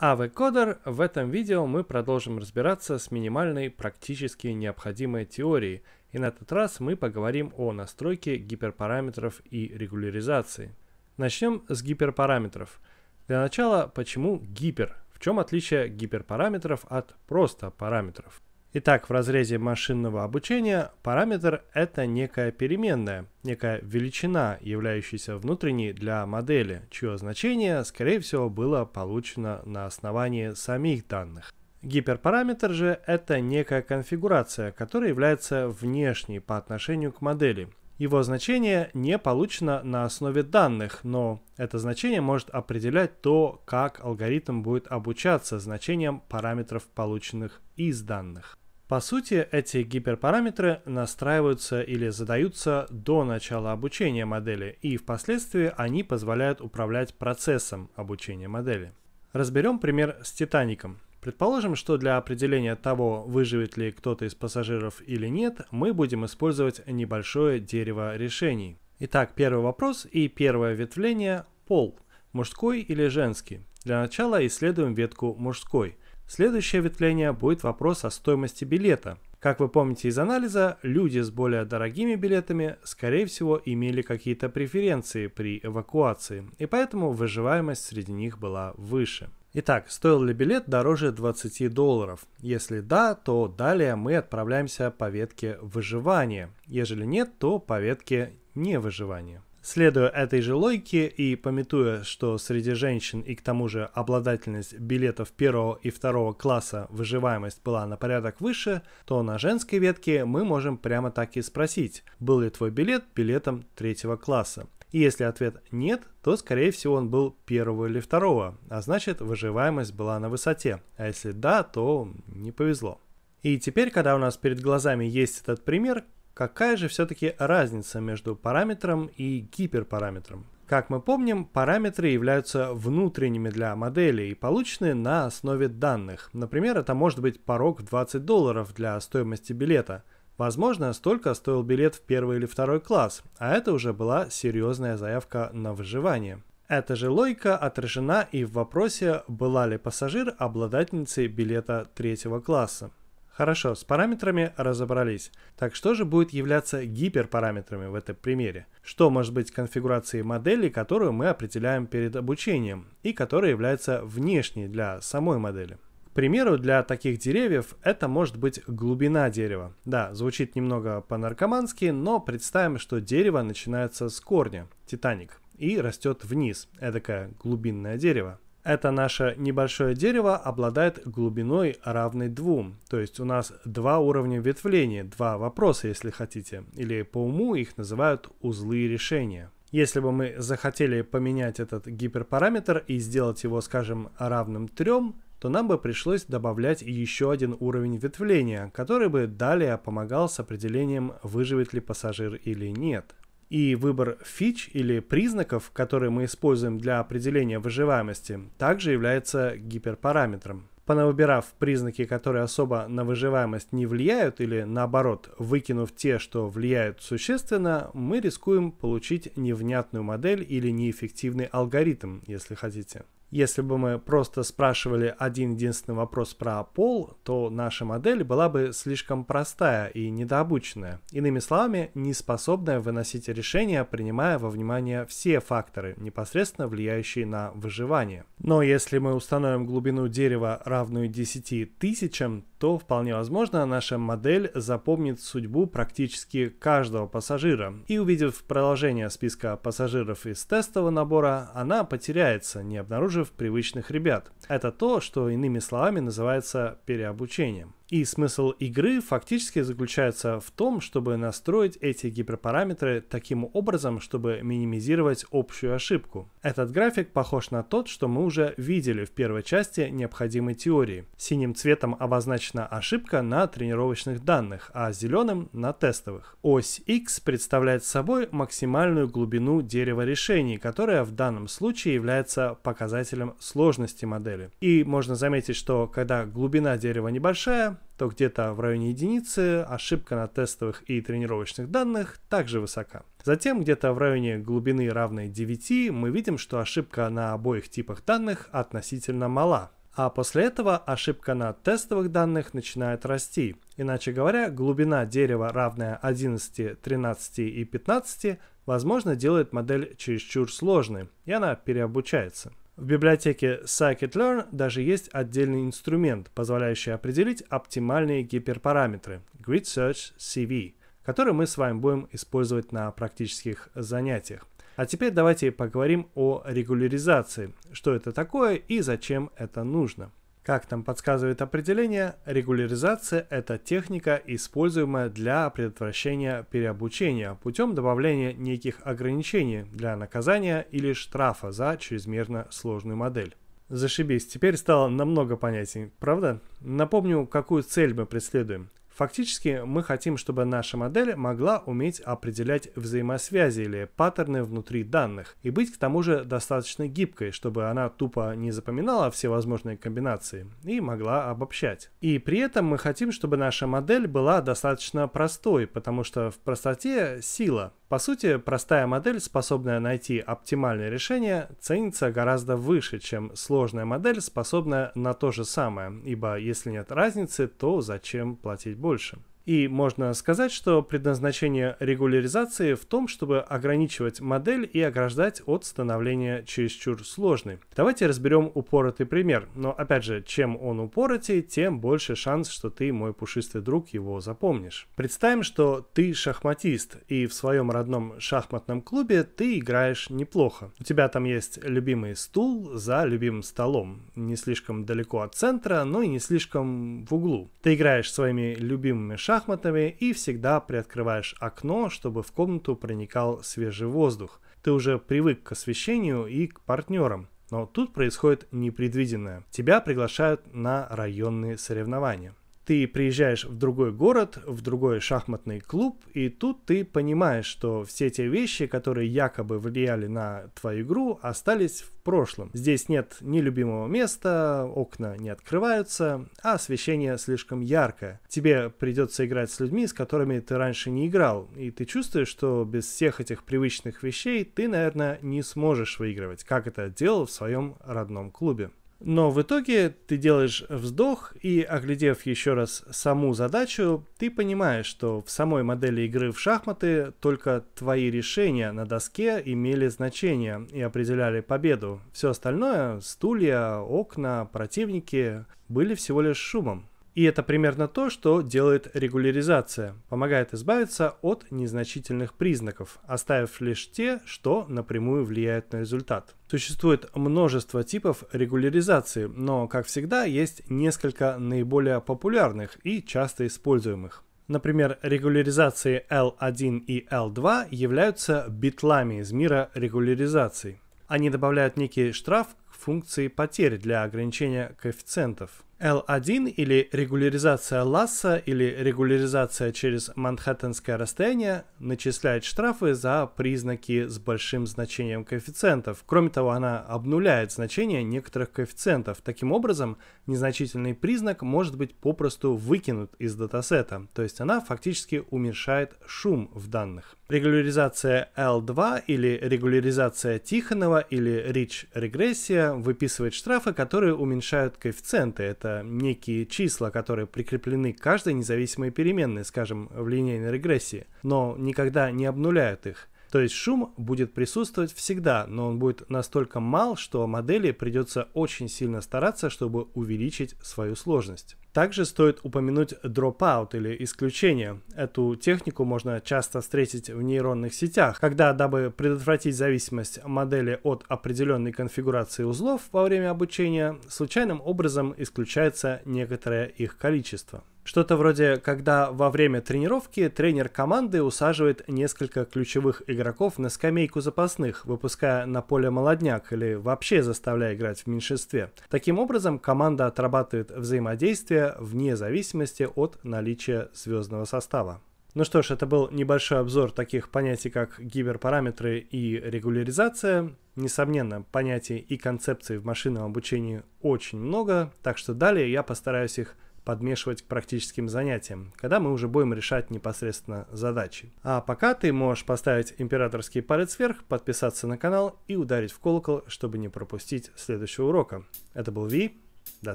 AV-кодер в этом видео мы продолжим разбираться с минимальной практически необходимой теорией, и на этот раз мы поговорим о настройке гиперпараметров и регуляризации. Начнем с гиперпараметров. Для начала, почему гипер? В чем отличие гиперпараметров от просто параметров? Итак, в разрезе машинного обучения параметр – это некая переменная, некая величина, являющаяся внутренней для модели, чье значение, скорее всего, было получено на основании самих данных. Гиперпараметр же – это некая конфигурация, которая является внешней по отношению к модели, его значение не получено на основе данных, но это значение может определять то, как алгоритм будет обучаться значением параметров, полученных из данных. По сути, эти гиперпараметры настраиваются или задаются до начала обучения модели, и впоследствии они позволяют управлять процессом обучения модели. Разберем пример с Титаником. Предположим, что для определения того, выживет ли кто-то из пассажиров или нет, мы будем использовать небольшое дерево решений. Итак, первый вопрос и первое ветвление – пол, мужской или женский. Для начала исследуем ветку мужской. Следующее ветвление будет вопрос о стоимости билета. Как вы помните из анализа, люди с более дорогими билетами, скорее всего, имели какие-то преференции при эвакуации, и поэтому выживаемость среди них была выше. Итак, стоил ли билет дороже 20 долларов? Если да, то далее мы отправляемся по ветке выживания. Ежели нет, то по ветке невыживания. Следуя этой же логике и пометуя, что среди женщин и к тому же обладательность билетов первого и второго класса выживаемость была на порядок выше, то на женской ветке мы можем прямо так и спросить, был ли твой билет билетом третьего класса. И если ответ «нет», то, скорее всего, он был первого или второго, а значит, выживаемость была на высоте, а если «да», то не повезло. И теперь, когда у нас перед глазами есть этот пример, какая же все-таки разница между параметром и гиперпараметром? Как мы помним, параметры являются внутренними для модели и получены на основе данных. Например, это может быть порог в 20 долларов для стоимости билета – Возможно, столько стоил билет в первый или второй класс, а это уже была серьезная заявка на выживание. Эта же логика отражена и в вопросе, была ли пассажир обладательницей билета третьего класса. Хорошо, с параметрами разобрались. Так что же будет являться гиперпараметрами в этом примере? Что может быть конфигурацией модели, которую мы определяем перед обучением, и которая является внешней для самой модели? примеру, для таких деревьев это может быть глубина дерева. Да, звучит немного по-наркомански, но представим, что дерево начинается с корня, Титаник, и растет вниз, эдакое глубинное дерево. Это наше небольшое дерево обладает глубиной равной двум, то есть у нас два уровня ветвления, два вопроса, если хотите, или по уму их называют узлы решения. Если бы мы захотели поменять этот гиперпараметр и сделать его, скажем, равным трем, то нам бы пришлось добавлять еще один уровень ветвления, который бы далее помогал с определением, выживет ли пассажир или нет. И выбор фич или признаков, которые мы используем для определения выживаемости, также является гиперпараметром. Понавыбирав признаки, которые особо на выживаемость не влияют, или наоборот, выкинув те, что влияют существенно, мы рискуем получить невнятную модель или неэффективный алгоритм, если хотите. Если бы мы просто спрашивали один единственный вопрос про пол, то наша модель была бы слишком простая и недообученная. Иными словами, не способная выносить решения, принимая во внимание все факторы, непосредственно влияющие на выживание. Но если мы установим глубину дерева равную 10 тысячам, то вполне возможно наша модель запомнит судьбу практически каждого пассажира. И увидев продолжение списка пассажиров из тестового набора, она потеряется, не обнаружив привычных ребят. Это то, что иными словами называется переобучением. И смысл игры фактически заключается в том, чтобы настроить эти гиперпараметры таким образом, чтобы минимизировать общую ошибку. Этот график похож на тот, что мы уже видели в первой части необходимой теории. Синим цветом обозначена ошибка на тренировочных данных, а зеленым на тестовых. Ось X представляет собой максимальную глубину дерева решений, которая в данном случае является показателем сложности модели. И можно заметить, что когда глубина дерева небольшая, то где-то в районе единицы ошибка на тестовых и тренировочных данных также высока. Затем где-то в районе глубины равной 9 мы видим, что ошибка на обоих типах данных относительно мала, а после этого ошибка на тестовых данных начинает расти. Иначе говоря, глубина дерева, равная 11, 13 и 15, возможно, делает модель чересчур сложной, и она переобучается. В библиотеке scikit-learn даже есть отдельный инструмент, позволяющий определить оптимальные гиперпараметры Grid Search CV, который мы с вами будем использовать на практических занятиях. А теперь давайте поговорим о регуляризации, что это такое и зачем это нужно. Как нам подсказывает определение, регуляризация – это техника, используемая для предотвращения переобучения путем добавления неких ограничений для наказания или штрафа за чрезмерно сложную модель. Зашибись, теперь стало намного понятней, правда? Напомню, какую цель мы преследуем. Фактически мы хотим, чтобы наша модель могла уметь определять взаимосвязи или паттерны внутри данных и быть к тому же достаточно гибкой, чтобы она тупо не запоминала все возможные комбинации и могла обобщать. И при этом мы хотим, чтобы наша модель была достаточно простой, потому что в простоте сила, по сути, простая модель, способная найти оптимальное решение, ценится гораздо выше, чем сложная модель, способная на то же самое, ибо если нет разницы, то зачем платить больше? И можно сказать, что предназначение регуляризации в том, чтобы ограничивать модель и ограждать от становления чересчур сложной. Давайте разберем упоротый пример. Но опять же, чем он упоротый, тем больше шанс, что ты, мой пушистый друг, его запомнишь. Представим, что ты шахматист, и в своем родном шахматном клубе ты играешь неплохо. У тебя там есть любимый стул за любимым столом. Не слишком далеко от центра, но и не слишком в углу. Ты играешь своими любимыми шахматами, шахматами и всегда приоткрываешь окно, чтобы в комнату проникал свежий воздух. Ты уже привык к освещению и к партнерам. Но тут происходит непредвиденное. Тебя приглашают на районные соревнования ты приезжаешь в другой город, в другой шахматный клуб, и тут ты понимаешь, что все те вещи, которые якобы влияли на твою игру, остались в прошлом. Здесь нет нелюбимого места, окна не открываются, а освещение слишком яркое. Тебе придется играть с людьми, с которыми ты раньше не играл, и ты чувствуешь, что без всех этих привычных вещей ты, наверное, не сможешь выигрывать, как это делал в своем родном клубе. Но в итоге ты делаешь вздох и, оглядев еще раз саму задачу, ты понимаешь, что в самой модели игры в шахматы только твои решения на доске имели значение и определяли победу. Все остальное, стулья, окна, противники, были всего лишь шумом. И это примерно то, что делает регуляризация, помогает избавиться от незначительных признаков, оставив лишь те, что напрямую влияют на результат. Существует множество типов регуляризации, но, как всегда, есть несколько наиболее популярных и часто используемых. Например, регуляризации L1 и L2 являются битлами из мира регуляризаций. Они добавляют некий штраф функции потерь для ограничения коэффициентов. L1 или регуляризация Ласса или регуляризация через Манхэттенское расстояние начисляет штрафы за признаки с большим значением коэффициентов. Кроме того, она обнуляет значение некоторых коэффициентов. Таким образом, незначительный признак может быть попросту выкинут из датасета, то есть она фактически уменьшает шум в данных. Регуляризация L2 или регуляризация Тихонова или Rich регрессия комиссия выписывает штрафы, которые уменьшают коэффициенты. Это некие числа, которые прикреплены к каждой независимой переменной, скажем, в линейной регрессии, но никогда не обнуляют их. То есть шум будет присутствовать всегда, но он будет настолько мал, что модели придется очень сильно стараться, чтобы увеличить свою сложность. Также стоит упомянуть dropout или исключение. Эту технику можно часто встретить в нейронных сетях, когда, дабы предотвратить зависимость модели от определенной конфигурации узлов во время обучения, случайным образом исключается некоторое их количество. Что-то вроде, когда во время тренировки тренер команды усаживает несколько ключевых игроков на скамейку запасных, выпуская на поле молодняк или вообще заставляя играть в меньшинстве. Таким образом, команда отрабатывает взаимодействие вне зависимости от наличия звездного состава. Ну что ж, это был небольшой обзор таких понятий, как гиберпараметры и регуляризация. Несомненно, понятий и концепций в машинном обучении очень много, так что далее я постараюсь их подмешивать к практическим занятиям, когда мы уже будем решать непосредственно задачи. А пока ты можешь поставить императорский палец вверх, подписаться на канал и ударить в колокол, чтобы не пропустить следующего урока. Это был Ви, до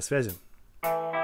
связи. thank you